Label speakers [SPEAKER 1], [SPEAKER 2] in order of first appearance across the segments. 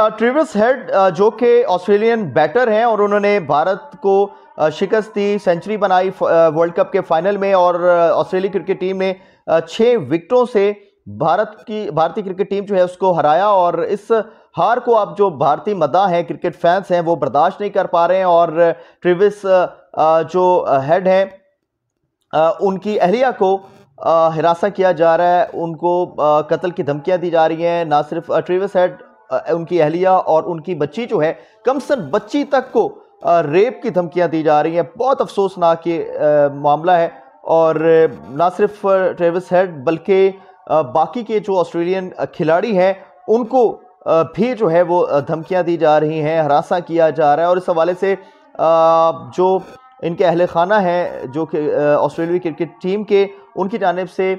[SPEAKER 1] ट्रिविस uh, head uh, जो कि Australian batter हैं और उन्होंने भारत को uh, शिकस्त दी सेंचुरी बनाई वर्ल्ड कप के फाइनल में और ऑस्ट्रेलिया क्रिकेट टीम ने छः विकेटों से भारत की भारतीय क्रिकेट टीम जो है उसको हराया और इस हार को आप जो भारतीय मदा हैं क्रिकेट फैंस हैं वो बर्दाश्त नहीं कर पा रहे हैं और ट्रिविस जो हेड हैं उनकी अहलिया को हिरासा किया जा रहा है उनको कत्ल की धमकियां दी जा रही हैं ना सिर्फ ट्रेविस हेड उनकी अहलिया और उनकी बच्ची जो है कम से कम बच्ची तक को रेप की धमकियां दी जा रही हैं बहुत अफसोसनाक ये मामला है और ना सिर्फ ट्रेविस हेड बल्कि बाकी के जो ऑस्ट्रेलियन खिलाड़ी हैं उनको भी जो है वो धमकियां दी जा रही हैं हरासा किया जा रहा है और इस हवाले से जो इनके अहल खाना हैं जो कि ऑस्ट्रेलिया क्रिकेट टीम के उनकी जानब से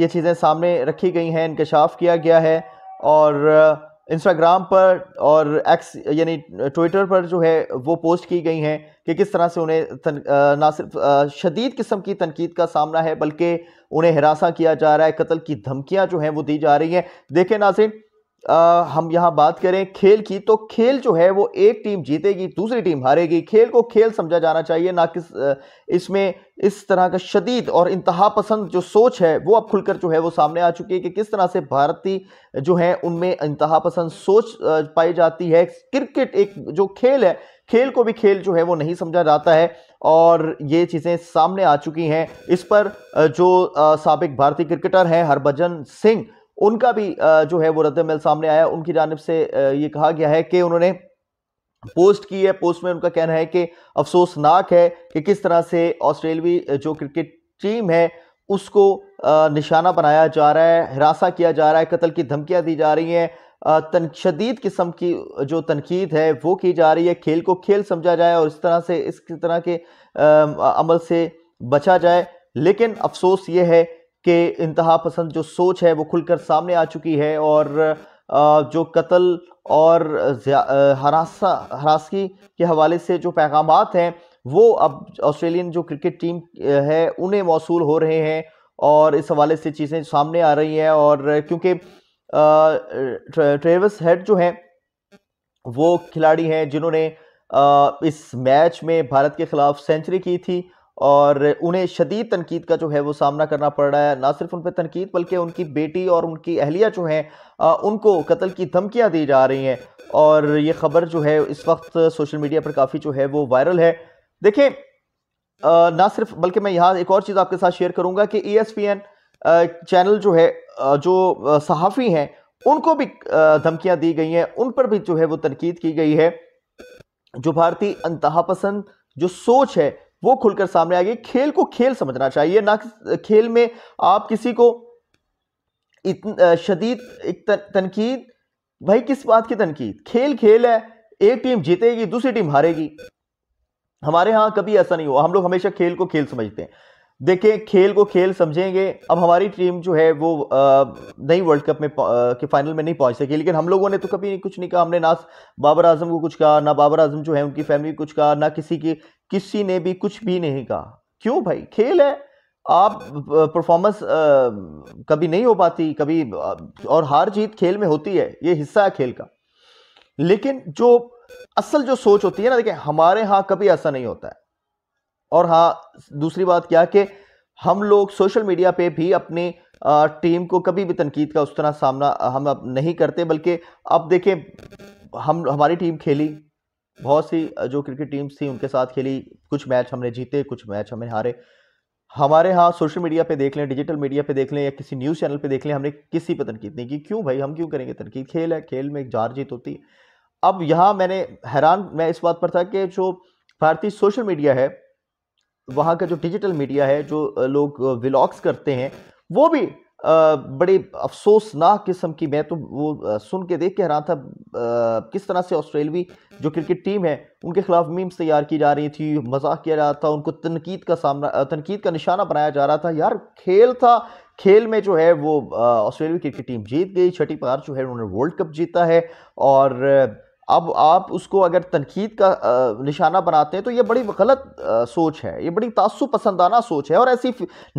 [SPEAKER 1] ये चीज़ें सामने रखी गई हैं इनकशाफ किया गया है और इंस्टाग्राम पर और एक्स यानी ट्विटर पर जो है वो पोस्ट की गई हैं कि किस तरह से उन्हें तन, ना सिर्फ शदीद किस्म की तनकीद का सामना है बल्कि उन्हें हरासा किया जा रहा है कत्ल की धमकियां जो हैं वो दी जा रही हैं देखें नाजिन आ, हम यहाँ बात करें खेल की तो खेल जो है वो एक टीम जीतेगी दूसरी टीम हारेगी खेल को खेल समझा जाना चाहिए ना कि इसमें इस तरह का शदीद और इंतहा पसंद जो सोच है वो अब खुलकर जो है वो सामने आ चुकी है कि किस तरह से भारतीय जो है उनमें इंतहा पसंद सोच पाई जाती है क्रिकेट एक जो खेल है खेल को भी खेल जो है वो नहीं समझा जाता है और ये चीज़ें सामने आ चुकी हैं इस पर जो सबक भारतीय क्रिकेटर हैं हरभजन सिंह उनका भी जो है वो रद्दमल सामने आया उनकी जानब से ये कहा गया है कि उन्होंने पोस्ट की है पोस्ट में उनका कहना है कि अफसोसनाक है कि किस तरह से ऑस्ट्रेलवी जो क्रिकेट टीम है उसको निशाना बनाया जा रहा है हरासा किया जा रहा है कत्ल की धमकियाँ दी जा रही हैं तन शदीद किस्म की जो तनकीद है वो की जा रही है खेल को खेल समझा जाए और इस तरह से इस तरह के अमल से बचा जाए लेकिन अफसोस ये है के इंतहा पसंद जो सोच है वो खुलकर सामने आ चुकी है और जो कत्ल और हरासा हरासगी के हवाले से जो पैगाम हैं वो अब ऑस्ट्रेलियन जो क्रिकेट टीम है उन्हें मौसू हो रहे हैं और इस हवाले से चीज़ें सामने आ रही हैं और क्योंकि ट्रेवस हेड जो हैं वो खिलाड़ी हैं जिन्होंने इस मैच में भारत के ख़िलाफ़ सेंचुरी की थी और उन्हें शदीद तनकीद का जो है वो सामना करना पड़ रहा है ना सिर्फ उन पर तनकीद बल्कि उनकी बेटी और उनकी अहलिया जो हैं उनको कत्ल की धमकियाँ दी जा रही हैं और ये ख़बर जो है इस वक्त सोशल मीडिया पर काफ़ी जो है वो वायरल है देखें ना सिर्फ बल्कि मैं यहाँ एक और चीज़ आपके साथ शेयर करूँगा कि E S P N channel जो है जो सहाफ़ी हैं उनको भी धमकियाँ दी गई हैं उन पर भी जो है वो तनकीद की गई है जो भारतीय इंतहा पसंद जो सोच है वो खुलकर सामने आ गई खेल को खेल समझना चाहिए ना खेल में आप किसी को शदीद एक तनकीद भाई किस बात की तनकीद खेल खेल है एक टीम जीतेगी दूसरी टीम हारेगी हमारे यहां कभी ऐसा नहीं हुआ हम लोग हमेशा खेल को खेल समझते हैं देखें खेल को खेल समझेंगे अब हमारी टीम जो है वो नहीं वर्ल्ड कप में के फाइनल में नहीं पहुंच सकी लेकिन हम लोगों ने तो कभी कुछ नहीं कहा हमने ना बाबर आजम को कुछ कहा ना बाबर आजम जो है उनकी फैमिली कुछ कहा ना किसी की किसी ने भी कुछ भी नहीं कहा क्यों भाई खेल है आप परफॉर्मेंस कभी नहीं हो पाती कभी और हार जीत खेल में होती है ये हिस्सा है खेल का लेकिन जो असल जो सोच होती है ना देखिए हमारे यहाँ कभी ऐसा नहीं होता है और हाँ दूसरी बात क्या कि हम लोग सोशल मीडिया पे भी अपने टीम को कभी भी तनकीद का उस तरह सामना हम अब नहीं करते बल्कि अब देखें हम हमारी टीम खेली बहुत सी जो क्रिकेट टीम्स थी उनके साथ खेली कुछ मैच हमने जीते कुछ मैच हमने हारे हमारे यहाँ सोशल मीडिया पे देख लें डिजिटल मीडिया पे देख लें या किसी न्यूज़ चैनल पे देख लें हमने किसी पर तनकीद नहीं की क्यों भाई हम क्यों करेंगे तनकीद खेल है खेल में एक जार जीत होती है अब यहाँ मैंने हैरान मैं इस बात पर था कि जो भारतीय सोशल मीडिया है तो वहाँ का जो डिजिटल मीडिया है जो लोग व्लॉग्स करते हैं वो भी बड़े अफसोसनाक किस्म की मैं तो वो सुन के देख के हैरान था किस तरह से ऑस्ट्रेलवी जो क्रिकेट टीम है उनके खिलाफ मीम्स तैयार की जा रही थी मजाक किया जा रहा था उनको तनकीद का सामना तनकीद का निशाना बनाया जा रहा था यार खेल था खेल में जो है वो ऑस्ट्रेलवी क्रिकेट टीम जीत गई छठी पार जो है उन्होंने वर्ल्ड कप जीता है और अब आप उसको अगर तनकीद का निशाना बनाते हैं तो ये बड़ी गलत सोच है ये बड़ी तासु पसंदाना सोच है और ऐसी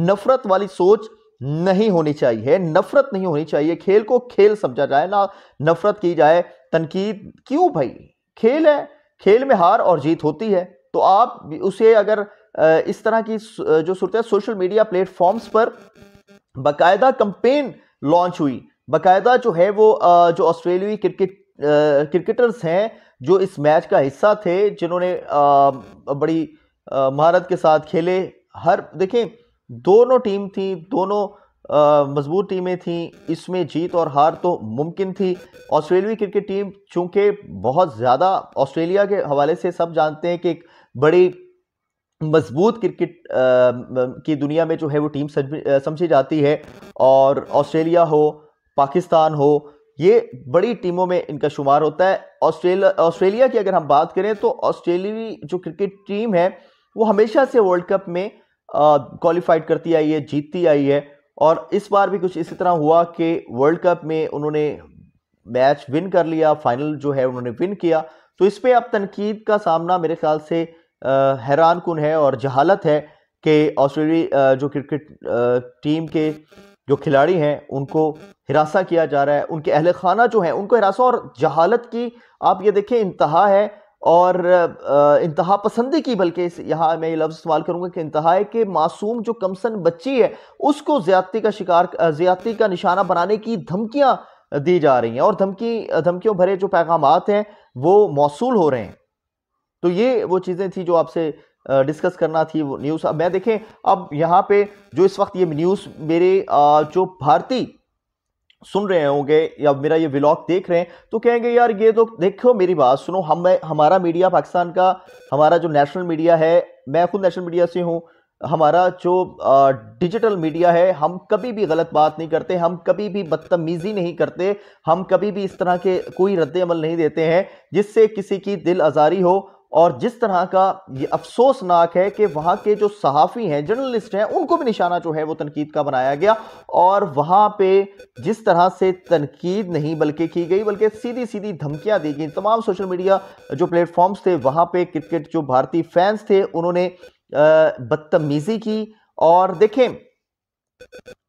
[SPEAKER 1] नफ़रत वाली सोच नहीं होनी चाहिए नफ़रत नहीं होनी चाहिए खेल को खेल समझा जाए ना नफ़रत की जाए तनकीद क्यों भाई खेल है खेल में हार और जीत होती है तो आप उसे अगर इस तरह की जो सूरत सोशल मीडिया प्लेटफॉर्म्स पर बाकायदा कंपेन लॉन्च हुई बाकायदा जो है वो जो ऑस्ट्रेलियाई क्रिकेट क्रिकेटर्स हैं जो इस मैच का हिस्सा थे जिन्होंने बड़ी महारत के साथ खेले हर देखें दोनों टीम थी दोनों मजबूत टीमें थीं इसमें जीत और हार तो मुमकिन थी ऑस्ट्रेलियाई क्रिकेट टीम चूंकि बहुत ज़्यादा ऑस्ट्रेलिया के हवाले से सब जानते हैं कि एक बड़ी मजबूत क्रिकेट की दुनिया में जो है वो टीम समझी जाती है और ऑस्ट्रेलिया हो पाकिस्तान हो ये बड़ी टीमों में इनका शुमार होता है ऑस्ट्रेलिया ऑस्ट्रेलिया की अगर हम बात करें तो ऑस्ट्रेलियाई जो क्रिकेट टीम है वो हमेशा से वर्ल्ड कप में क्वालिफाइड करती आई है जीतती आई है और इस बार भी कुछ इसी तरह हुआ कि वर्ल्ड कप में उन्होंने मैच विन कर लिया फाइनल जो है उन्होंने विन किया तो इस पर अब तनकीद का सामना मेरे ख्याल से हैरान कन है और जहालत है कि ऑस्ट्रेलिया जो क्रिकेट टीम के जो खिलाड़ी हैं उनको हिरासा किया जा रहा है उनके अहल खाना जो हैं उनको हिरासा और जहालत की आप ये देखें इंतहा है और इंतहा पसंदी की बल्कि यहाँ मैं ये लफ्ज़ इस्तेमाल करूँगा कि इंतहा है कि मासूम जो कमसन बच्ची है उसको ज़्यादती का शिकार ज़्यादती का निशाना बनाने की धमकियाँ दी जा रही हैं और धमकी धमकियों भरे जो पैगाम हैं वो मौसू हो रहे हैं तो ये वो चीज़ें थी जो आपसे डिस्कस करना थी वो न्यूज़ अब मैं देखें अब यहाँ पे जो इस वक्त ये न्यूज़ मेरे जो भारती सुन रहे होंगे या मेरा ये व्लॉग देख रहे हैं तो कहेंगे यार ये तो देखो मेरी बात सुनो हम हमारा मीडिया पाकिस्तान का हमारा जो नेशनल मीडिया है मैं खुद नेशनल मीडिया से हूँ हमारा जो डिजिटल मीडिया है हम कभी भी गलत बात नहीं करते हम कभी भी बदतमीज़ी नहीं करते हम कभी भी इस तरह के कोई रद्द अमल नहीं देते हैं जिससे किसी की दिल आज़ारी हो और जिस तरह का ये अफसोसनाक है कि वहाँ के जो सहाफ़ी हैं जर्नलिस्ट हैं उनको भी निशाना जो है वो तनकीद का बनाया गया और वहाँ पर जिस तरह से तनकीद नहीं बल्कि की गई बल्कि सीधी सीधी धमकियाँ दी गई तमाम सोशल मीडिया जो प्लेटफॉर्म्स थे वहाँ पर क्रिकेट जो भारतीय फैंस थे उन्होंने बदतमीज़ी की और देखें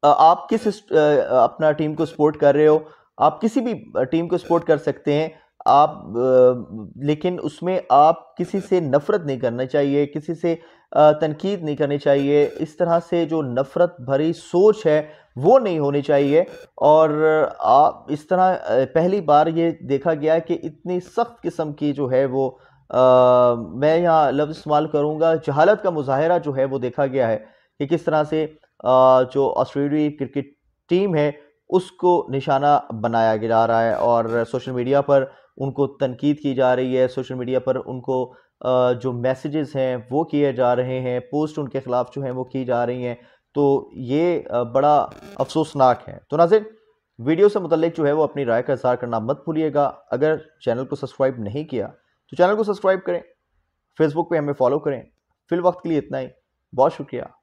[SPEAKER 1] आप किस अपना टीम को सपोर्ट कर रहे हो आप किसी भी टीम को सपोर्ट कर सकते हैं आप लेकिन उसमें आप किसी से नफ़रत नहीं करना चाहिए किसी से तनकीद नहीं करनी चाहिए इस तरह से जो नफ़रत भरी सोच है वो नहीं होनी चाहिए और आप इस तरह पहली बार ये देखा गया कि इतनी सख्त किस्म की जो है वो आ, मैं यहाँ लफ्ज़ इस्तेमाल करूँगा जहालत का मुजाहरा जो है वो देखा गया है कि किस तरह से आ, जो ऑस्ट्रेलियाई क्रिकेट टीम है उसको निशाना बनाया जा रहा है और सोशल मीडिया पर उनको तनकीद की जा रही है सोशल मीडिया पर उनको जो मैसेजेस हैं वो किए जा रहे हैं पोस्ट उनके ख़िलाफ़ जो हैं वो की जा रही हैं तो ये बड़ा अफसोसनाक है तो नाजिर वीडियो से मतलब जो है वो अपनी राय का इजहार करना मत भूलिएगा अगर चैनल को सब्सक्राइब नहीं किया तो चैनल को सब्सक्राइब करें फेसबुक पे हमें फॉलो करें फिल वक्त के लिए इतना ही बहुत शुक्रिया